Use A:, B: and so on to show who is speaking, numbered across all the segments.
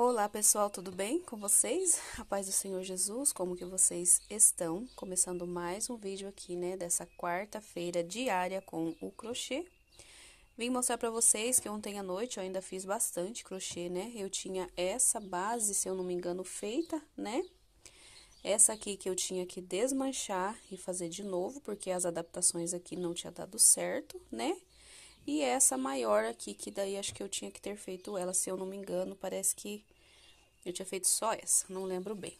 A: Olá pessoal, tudo bem com vocês? A paz do Senhor Jesus, como que vocês estão? Começando mais um vídeo aqui, né, dessa quarta-feira diária com o crochê. Vim mostrar para vocês que ontem à noite eu ainda fiz bastante crochê, né? Eu tinha essa base, se eu não me engano, feita, né? Essa aqui que eu tinha que desmanchar e fazer de novo, porque as adaptações aqui não tinha dado certo, né? E essa maior aqui, que daí acho que eu tinha que ter feito ela, se eu não me engano, parece que eu tinha feito só essa, não lembro bem.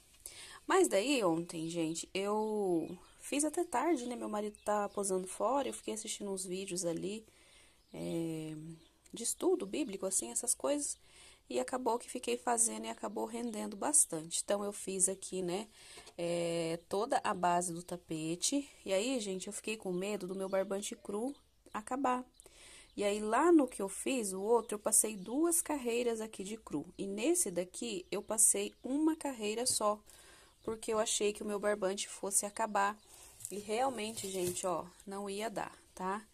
A: Mas daí ontem, gente, eu fiz até tarde, né? Meu marido tá posando fora, eu fiquei assistindo uns vídeos ali é, de estudo bíblico, assim, essas coisas. E acabou que fiquei fazendo e acabou rendendo bastante. Então, eu fiz aqui, né, é, toda a base do tapete. E aí, gente, eu fiquei com medo do meu barbante cru acabar. E aí, lá no que eu fiz, o outro, eu passei duas carreiras aqui de cru. E nesse daqui, eu passei uma carreira só, porque eu achei que o meu barbante fosse acabar. E realmente, gente, ó, não ia dar, tá?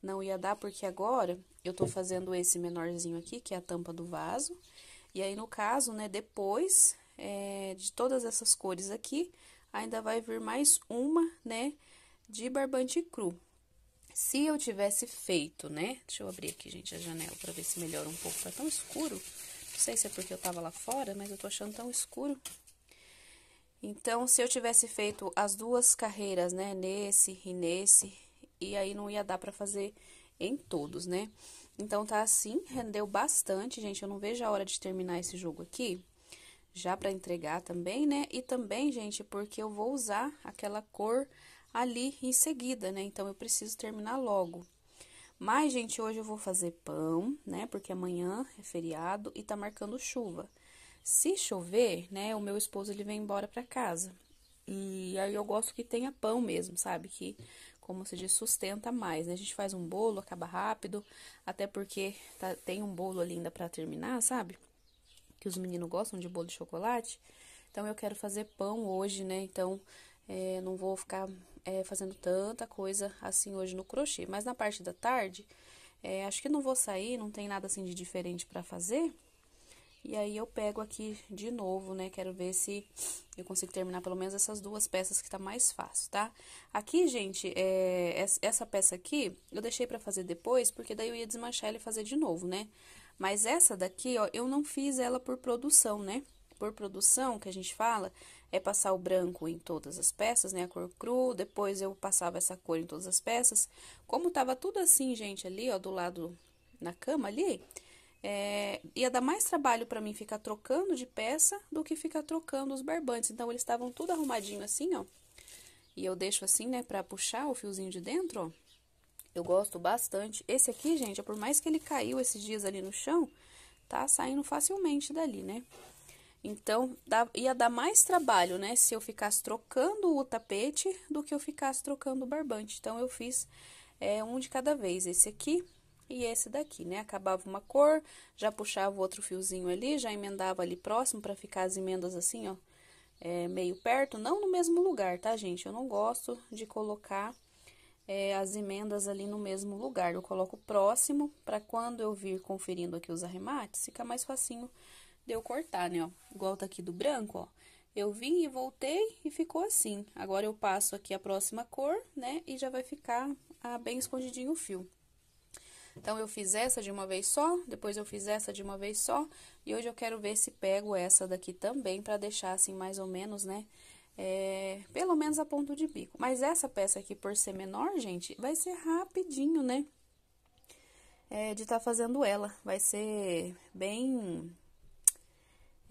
A: Não ia dar porque agora eu tô fazendo esse menorzinho aqui, que é a tampa do vaso. E aí, no caso, né, depois é, de todas essas cores aqui, ainda vai vir mais uma, né, de barbante cru. Se eu tivesse feito, né? Deixa eu abrir aqui, gente, a janela para ver se melhora um pouco. Tá tão escuro. Não sei se é porque eu tava lá fora, mas eu tô achando tão escuro. Então, se eu tivesse feito as duas carreiras, né? Nesse e nesse, e aí não ia dar para fazer em todos, né? Então, tá assim, rendeu bastante, gente. Eu não vejo a hora de terminar esse jogo aqui. Já para entregar também, né? E também, gente, porque eu vou usar aquela cor ali em seguida, né? Então eu preciso terminar logo. Mas, gente, hoje eu vou fazer pão, né? Porque amanhã é feriado e tá marcando chuva. Se chover, né, o meu esposo ele vem embora para casa. E aí eu gosto que tenha pão mesmo, sabe? Que, como se diz, sustenta mais. Né? A gente faz um bolo, acaba rápido, até porque tá, tem um bolo ali ainda para terminar, sabe? Que os meninos gostam de bolo de chocolate. Então eu quero fazer pão hoje, né? Então é, não vou ficar é, fazendo tanta coisa assim hoje no crochê, mas na parte da tarde, é, acho que não vou sair, não tem nada assim de diferente para fazer. E aí eu pego aqui de novo, né? Quero ver se eu consigo terminar pelo menos essas duas peças que tá mais fácil, tá? Aqui, gente, é, essa peça aqui eu deixei para fazer depois, porque daí eu ia desmanchar ela e fazer de novo, né? Mas essa daqui, ó, eu não fiz ela por produção, né? Por produção, que a gente fala, é passar o branco em todas as peças, né? A cor cru, depois eu passava essa cor em todas as peças. Como tava tudo assim, gente, ali, ó, do lado na cama ali, é, ia dar mais trabalho para mim ficar trocando de peça do que ficar trocando os barbantes. Então, eles estavam tudo arrumadinho assim, ó. E eu deixo assim, né, pra puxar o fiozinho de dentro, ó. Eu gosto bastante. Esse aqui, gente, é por mais que ele caiu esses dias ali no chão, tá saindo facilmente dali, né? Então, dá, ia dar mais trabalho, né? Se eu ficasse trocando o tapete do que eu ficasse trocando o barbante. Então, eu fiz é, um de cada vez, esse aqui e esse daqui, né? Acabava uma cor, já puxava outro fiozinho ali, já emendava ali próximo para ficar as emendas assim, ó, é, meio perto. Não no mesmo lugar, tá, gente? Eu não gosto de colocar é, as emendas ali no mesmo lugar. Eu coloco próximo para quando eu vir conferindo aqui os arremates, fica mais facinho deu cortar, né, ó, igual tá aqui do branco, ó. Eu vim e voltei e ficou assim. Agora, eu passo aqui a próxima cor, né, e já vai ficar ah, bem escondidinho o fio. Então, eu fiz essa de uma vez só, depois eu fiz essa de uma vez só, e hoje eu quero ver se pego essa daqui também, pra deixar assim, mais ou menos, né, é, pelo menos a ponto de bico. Mas essa peça aqui, por ser menor, gente, vai ser rapidinho, né, é, de estar tá fazendo ela. Vai ser bem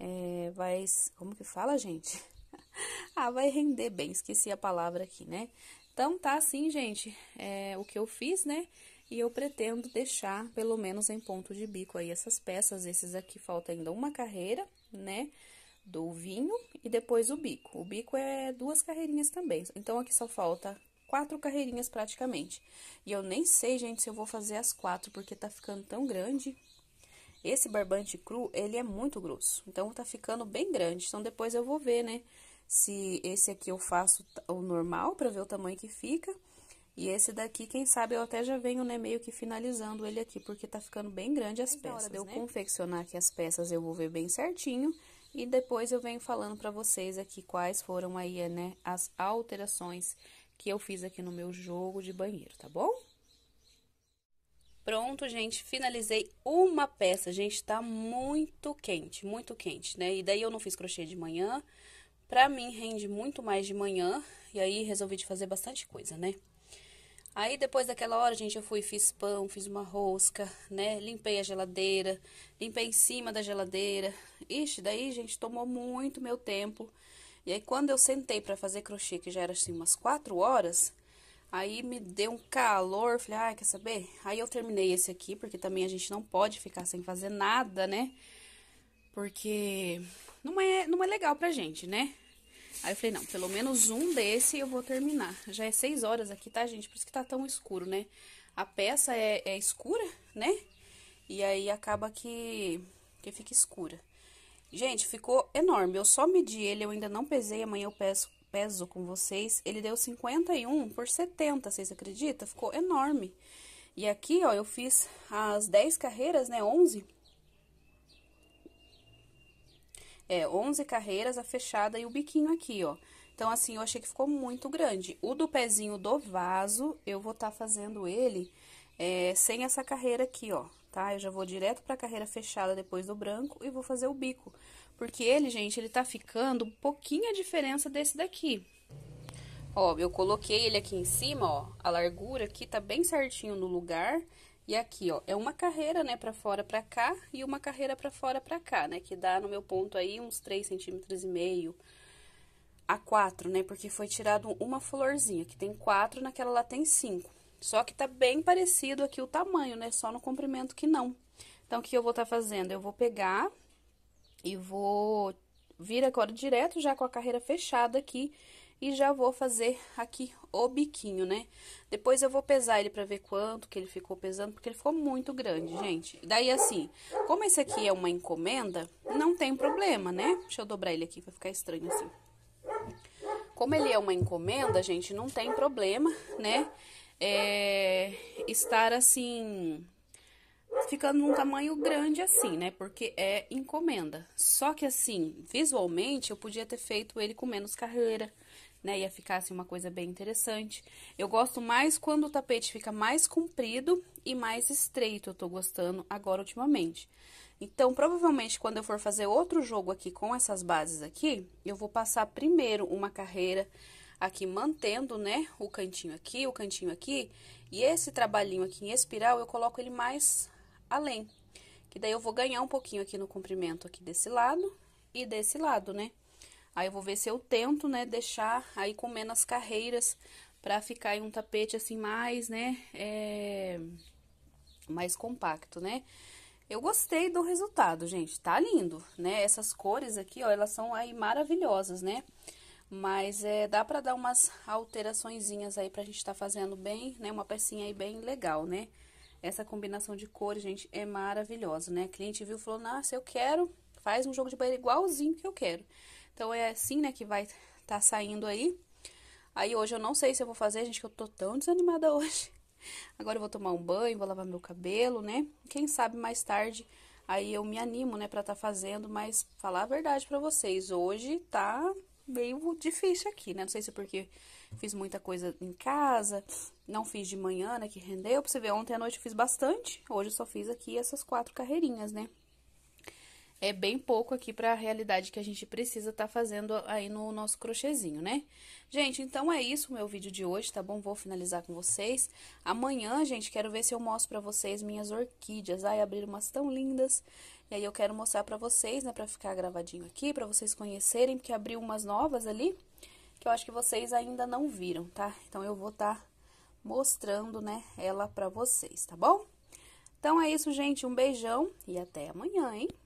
A: é, vai. Como que fala, gente? ah, vai render bem, esqueci a palavra aqui, né? Então, tá assim, gente, é, o que eu fiz, né? E eu pretendo deixar, pelo menos em ponto de bico aí, essas peças. Esses aqui falta ainda uma carreira, né? Do vinho e depois o bico. O bico é duas carreirinhas também. Então, aqui só falta quatro carreirinhas praticamente. E eu nem sei, gente, se eu vou fazer as quatro, porque tá ficando tão grande esse barbante cru, ele é muito grosso, então tá ficando bem grande. Então, depois eu vou ver, né, se esse aqui eu faço o normal pra ver o tamanho que fica. E esse daqui, quem sabe, eu até já venho, né, meio que finalizando ele aqui, porque tá ficando bem grande as peças, hora de eu né? confeccionar aqui as peças, eu vou ver bem certinho. E depois eu venho falando pra vocês aqui quais foram aí, né, as alterações que eu fiz aqui no meu jogo de banheiro, tá bom? Pronto, gente, finalizei uma peça. Gente, tá muito quente, muito quente, né? E daí eu não fiz crochê de manhã. Pra mim, rende muito mais de manhã. E aí, resolvi de fazer bastante coisa, né? Aí, depois daquela hora, gente, eu fui fiz pão, fiz uma rosca, né? Limpei a geladeira, limpei em cima da geladeira. Ixi, daí, gente, tomou muito meu tempo. E aí, quando eu sentei para fazer crochê, que já era, assim, umas quatro horas... Aí me deu um calor, falei, ah, quer saber? Aí eu terminei esse aqui, porque também a gente não pode ficar sem fazer nada, né? Porque não é, não é legal pra gente, né? Aí eu falei, não, pelo menos um desse eu vou terminar. Já é seis horas aqui, tá, gente? Por isso que tá tão escuro, né? A peça é, é escura, né? E aí acaba que, que fica escura. Gente, ficou enorme. Eu só medi ele, eu ainda não pesei. Amanhã eu peço peso com vocês, ele deu 51 por 70, vocês acreditam? Ficou enorme. E aqui, ó, eu fiz as 10 carreiras, né, 11. É, 11 carreiras, a fechada e o biquinho aqui, ó. Então, assim, eu achei que ficou muito grande. O do pezinho do vaso, eu vou estar tá fazendo ele é, sem essa carreira aqui, ó, tá? Eu já vou direto pra carreira fechada depois do branco e vou fazer o bico. Porque ele, gente, ele tá ficando um pouquinho a diferença desse daqui. Ó, eu coloquei ele aqui em cima, ó, a largura aqui tá bem certinho no lugar. E aqui, ó, é uma carreira, né, pra fora pra cá e uma carreira pra fora pra cá, né, que dá no meu ponto aí uns 3,5 centímetros e meio a 4, né, porque foi tirado uma florzinha, que tem 4, naquela lá tem 5. Só que tá bem parecido aqui o tamanho, né, só no comprimento que não. Então, o que eu vou estar tá fazendo? Eu vou pegar e vou vir agora direto já com a carreira fechada aqui e já vou fazer aqui o biquinho, né? Depois eu vou pesar ele pra ver quanto que ele ficou pesando, porque ele ficou muito grande, gente. Daí, assim, como esse aqui é uma encomenda, não tem problema, né? Deixa eu dobrar ele aqui, vai ficar estranho assim. Como ele é uma encomenda, gente, não tem problema, né? É... Estar, assim, fica num tamanho grande assim, né? Porque é encomenda. Só que assim, visualmente, eu podia ter feito ele com menos carreira, né? Ia ficar assim uma coisa bem interessante. Eu gosto mais quando o tapete fica mais comprido e mais estreito, eu tô gostando agora ultimamente. Então, provavelmente, quando eu for fazer outro jogo aqui com essas bases aqui, eu vou passar primeiro uma carreira aqui mantendo, né, o cantinho aqui, o cantinho aqui, e esse trabalhinho aqui em espiral, eu coloco ele mais além. Que daí eu vou ganhar um pouquinho aqui no comprimento aqui desse lado e desse lado, né? Aí eu vou ver se eu tento, né, deixar aí com menos carreiras pra ficar em um tapete assim mais, né, é... mais compacto, né? Eu gostei do resultado, gente, tá lindo, né? Essas cores aqui, ó, elas são aí maravilhosas, né? Mas é, dá pra dar umas alteraçõezinhas aí pra gente tá fazendo bem, né, uma pecinha aí bem legal, né? Essa combinação de cores, gente, é maravilhosa, né? A cliente viu e falou, nossa, eu quero, faz um jogo de banheiro igualzinho que eu quero. Então, é assim, né, que vai estar tá saindo aí. Aí, hoje eu não sei se eu vou fazer, gente, que eu tô tão desanimada hoje. Agora eu vou tomar um banho, vou lavar meu cabelo, né? Quem sabe mais tarde aí eu me animo, né, pra tá fazendo, mas falar a verdade pra vocês, hoje tá meio difícil aqui, né? Não sei se é porque Fiz muita coisa em casa, não fiz de manhã, né, que rendeu. Pra você ver, ontem à noite eu fiz bastante, hoje eu só fiz aqui essas quatro carreirinhas, né? É bem pouco aqui pra realidade que a gente precisa estar tá fazendo aí no nosso crochêzinho, né? Gente, então é isso o meu vídeo de hoje, tá bom? Vou finalizar com vocês. Amanhã, gente, quero ver se eu mostro pra vocês minhas orquídeas. Ai, abriram umas tão lindas. E aí eu quero mostrar pra vocês, né, pra ficar gravadinho aqui, pra vocês conhecerem, porque abriu umas novas ali que eu acho que vocês ainda não viram, tá? Então, eu vou estar tá mostrando, né, ela pra vocês, tá bom? Então, é isso, gente. Um beijão e até amanhã, hein?